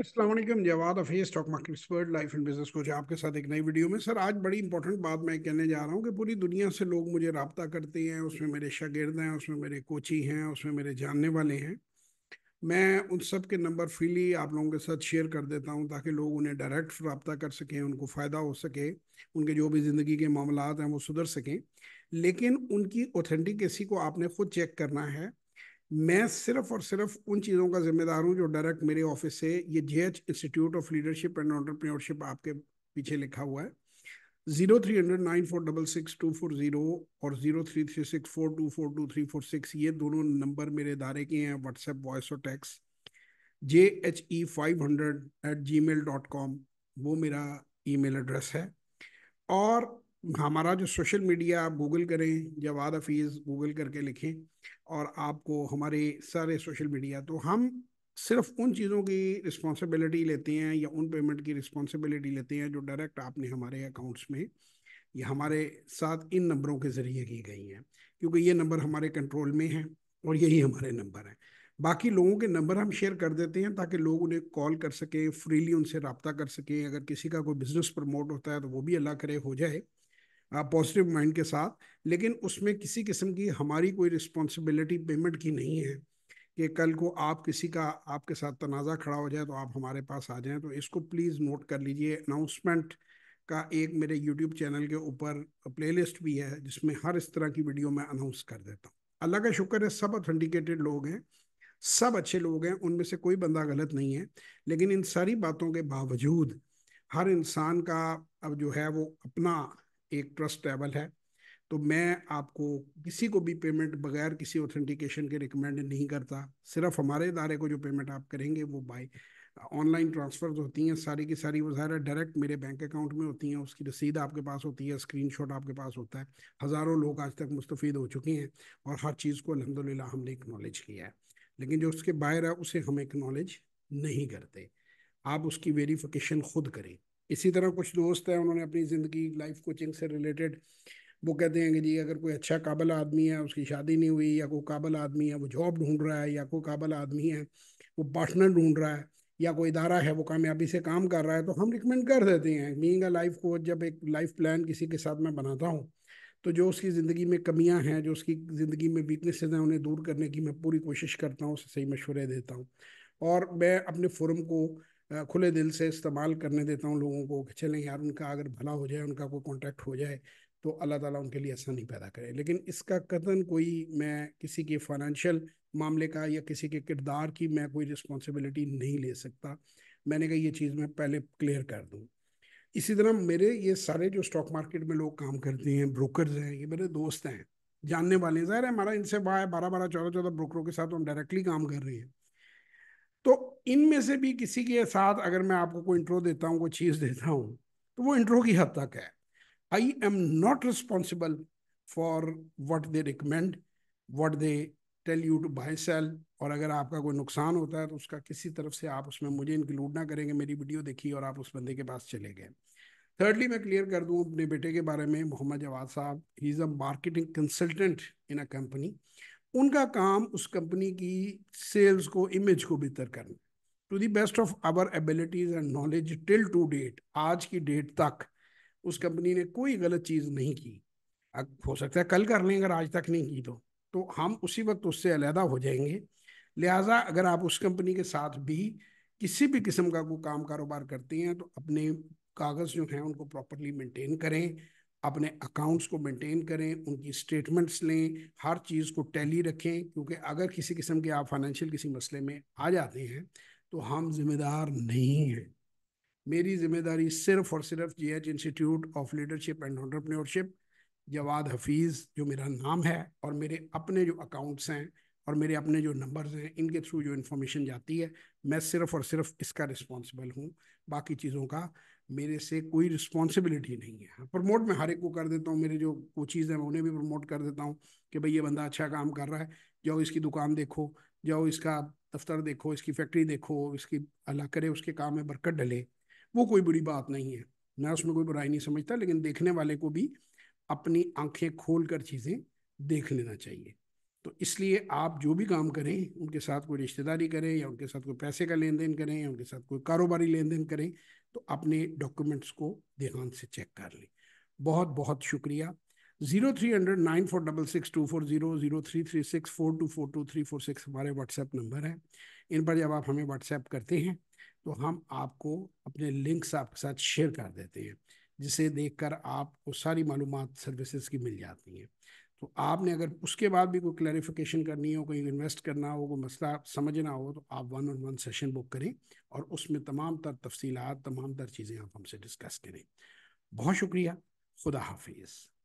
असलम जवाद अफे stock market expert life and business coach आपके साथ एक नई वीडियो में सर आज बड़ी इंपॉर्टेंट बात मैं कहने जा रहा हूँ कि पूरी दुनिया से लोग मुझे रबता करते हैं उसमें मेरे शागिर्द हैं उसमें मेरे कोची हैं उसमें मेरे जानने वाले हैं मैं उन सब के नंबर फ्रीली आप लोगों के साथ शेयर कर देता हूँ ताकि लोग उन्हें डायरेक्ट रबता कर सकें उनको फ़ायदा हो सके उनके जो भी ज़िंदगी के मामला हैं वो सुधर सकें लेकिन उनकी ऑथेंटिकेसी को आपने खुद चेक करना है मैं सिर्फ और सिर्फ उन चीज़ों का जिम्मेदार हूँ जो डायरेक्ट मेरे ऑफिस से ये J H institute of leadership and entrepreneurship आपके पीछे लिखा हुआ है zero three hundred nine four double six two four zero और zero three three six four two four two three four six ये दोनों नंबर मेरे इदारे के हैं व्हाट्सएप वॉइस और text J H E five hundred eight Gmail dot com वो मेरा ई मेल एड्रेस है और हमारा जो सोशल मीडिया आप गूगल करें जवाद हफीज़ गूगल करके लिखें और आपको हमारे सारे सोशल मीडिया तो हम सिर्फ उन चीज़ों की रिस्पॉन्सिबिलिटी लेते हैं या उन पेमेंट की रिस्पॉन्सिबिलिटी लेते हैं जो डायरेक्ट आपने हमारे अकाउंट्स में या हमारे साथ इन नंबरों के ज़रिए की गई हैं क्योंकि ये नंबर हमारे कंट्रोल में हैं और यही हमारे नंबर हैं बाकी लोगों के नंबर हम शेयर कर देते हैं ताकि लोग उन्हें कॉल कर सकें फ्रीली उनसे रबता कर सकें अगर किसी का कोई बिज़नेस प्रमोट होता है तो वो भी अल्लाह करे हो जाए पॉजिटिव हाँ, माइंड के साथ लेकिन उसमें किसी किस्म की हमारी कोई रिस्पॉन्सिबिलिटी पेमेंट की नहीं है कि कल को आप किसी का आपके साथ तनाज़ा खड़ा हो जाए तो आप हमारे पास आ जाएं तो इसको प्लीज़ नोट कर लीजिए अनाउंसमेंट का एक मेरे यूट्यूब चैनल के ऊपर प्लेलिस्ट भी है जिसमें हर इस तरह की वीडियो मैं अनाउंस कर देता हूँ अल्लाह का शुक्र है सब ऑथेंटिकेटेड लोग हैं सब अच्छे लोग हैं उनमें से कोई बंदा गलत नहीं है लेकिन इन सारी बातों के बावजूद हर इंसान का अब जो है वो अपना एक ट्रस्टेबल है तो मैं आपको किसी को भी पेमेंट बगैर किसी ऑथेंटिकेशन के रिकमेंड नहीं करता सिर्फ हमारे इदारे को जो पेमेंट आप करेंगे वो बाई ऑनलाइन ट्रांसफर होती हैं सारी की सारी वजह डायरेक्ट मेरे बैंक अकाउंट में होती हैं उसकी रसीद आपके पास होती है स्क्रीनशॉट आपके पास होता है हज़ारों लोग आज तक मुस्तफ़ हो चुके हैं और हर चीज़ को अलहमदिल्ला हमने एक्नॉलेज किया है लेकिन जो उसके बाहर है उसे हम एक्नॉलेज नहीं करते आप उसकी वेरीफिकेशन खुद करें इसी तरह कुछ दोस्त हैं उन्होंने अपनी ज़िंदगी लाइफ कोचिंग से रिलेटेड वो कहते हैं कि जी अगर कोई अच्छा काबिल आदमी है उसकी शादी नहीं हुई या कोई काबिल आदमी है वो जॉब ढूंढ रहा है या कोई काबिल आदमी है वो पार्टनर ढूंढ रहा है या कोई इदारा है वो कामयाबी से काम कर रहा है तो हम रिकमेंड कर देते हैं मींग अ लाइफ कोच जब एक लाइफ प्लान किसी के साथ मैं बनाता हूँ तो जो उसकी ज़िंदगी में कमियाँ हैं जो उसकी ज़िंदगी में वीकनेसेस हैं उन्हें दूर करने की मैं पूरी कोशिश करता हूँ उसे सही मशवरे देता हूँ और मैं अपने फोरम को खुले दिल से इस्तेमाल करने देता हूँ लोगों को कि चलें यार उनका अगर भला हो जाए उनका कोई कॉन्टैक्ट हो जाए तो अल्लाह ताला उनके लिए आसानी पैदा करे लेकिन इसका कतन कोई मैं किसी के फाइनेंशियल मामले का या किसी के किरदार की मैं कोई रिस्पॉन्सिबिलिटी नहीं ले सकता मैंने कहा ये चीज़ मैं पहले क्लियर कर दूँ इसी तरह मेरे ये सारे जो स्टॉक मार्केट में लोग काम करते हैं ब्रोकर्स हैं ये मेरे दोस्त हैं जानने वाले हैं ज़ाहिर है हमारा इनसे बाहर है बारह बारह चौदह चौदह ब्रोकरों के साथ हम डायरेक्टली काम कर रहे हैं तो इनमें से भी किसी के साथ अगर मैं आपको कोई इंट्रो देता हूँ कोई चीज़ देता हूँ तो वो इंट्रो की हद तक है I am not responsible for what they recommend what they tell you to buy sell और अगर आपका कोई नुकसान होता है तो उसका किसी तरफ से आप उसमें मुझे इंक्लूड ना करेंगे मेरी वीडियो देखी और आप उस बंदे के पास चले गए थर्डली मैं क्लियर कर दूँ अपने बेटे के बारे में मोहम्मद जवाद साहब he is a marketing consultant in a company उनका काम उस कंपनी की सेल्स को इमेज को बेहतर करना to the best of our abilities and knowledge till to date आज की डेट तक उस कंपनी ने कोई गलत चीज़ नहीं की हो सकता है कल कर लें अगर आज तक नहीं की तो तो हम उसी वक्त उससे अलहदा हो जाएंगे लिहाजा अगर आप उस कंपनी के साथ भी किसी भी किस्म का कोई काम कारोबार करते हैं तो अपने कागज़ जो हैं उनको प्रॉपरली मेंटेन करें अपने अकाउंट्स को मेंटेन करें उनकी स्टेटमेंट्स लें हर चीज़ को टैली रखें क्योंकि अगर किसी किस्म के आप फाइनेंशियल किसी मसले में आ जाते हैं तो हम जिम्मेदार नहीं हैं मेरी जिम्मेदारी सिर्फ और सिर्फ J H institute of leadership and entrepreneurship Jawad Hafeez जो मेरा नाम है और मेरे अपने जो अकाउंट्स हैं और मेरे अपने जो नंबर्स हैं इनके थ्रू जो इन्फॉर्मेशन जाती है मैं सिर्फ और सिर्फ इसका रिस्पॉन्सिबल हूँ बाकी चीज़ों का मेरे से कोई रिस्पॉन्सिबिलिटी नहीं है प्रमोट हाँ, मैं हर एक को कर देता हूँ मेरे जो कोचिज़ हैं मैं उन्हें भी प्रमोट कर देता हूँ कि भाई ये बंदा अच्छा काम कर रहा है जाओ इसकी दुकान देखो जाओ इसका दफ्तर देखो इसकी फैक्ट्री देखो इसकी अल्लाह करे उसके काम में बरकत डले वो कोई बुरी बात नहीं है मैं उसमें कोई बुराई नहीं समझता लेकिन देखने वाले को भी अपनी आंखें खोल कर चीज़ें देख लेना चाहिए तो इसलिए आप जो भी काम करें उनके साथ कोई रिश्तेदारी करें या उनके साथ कोई पैसे का लेन देन करें या उनके साथ कोई कारोबारी लेन देन करें तो अपने डॉक्यूमेंट्स को ध्यान से चेक कर लें बहुत बहुत शुक्रिया zero three hundred nine four double six two four zero zero three three six four two four two three four six हमारे व्हाट्सएप नंबर है इन पर जब आप हमें व्हाट्सएप करते हैं तो हम आपको अपने लिंक्स आपके साथ शेयर कर देते हैं जिसे देखकर आपको सारी मालूम सर्विसेज की मिल जाती हैं तो आपने अगर उसके बाद भी कोई क्लैरिफिकेशन करनी हो कोई इन्वेस्ट करना हो कोई मसला समझना हो तो आप one on one session book करें और उसमें तमाम तर तफसीत तमाम तर चीज़ें आप हमसे डिस्कस करें बहुत शुक्रिया खुदा हाफिज़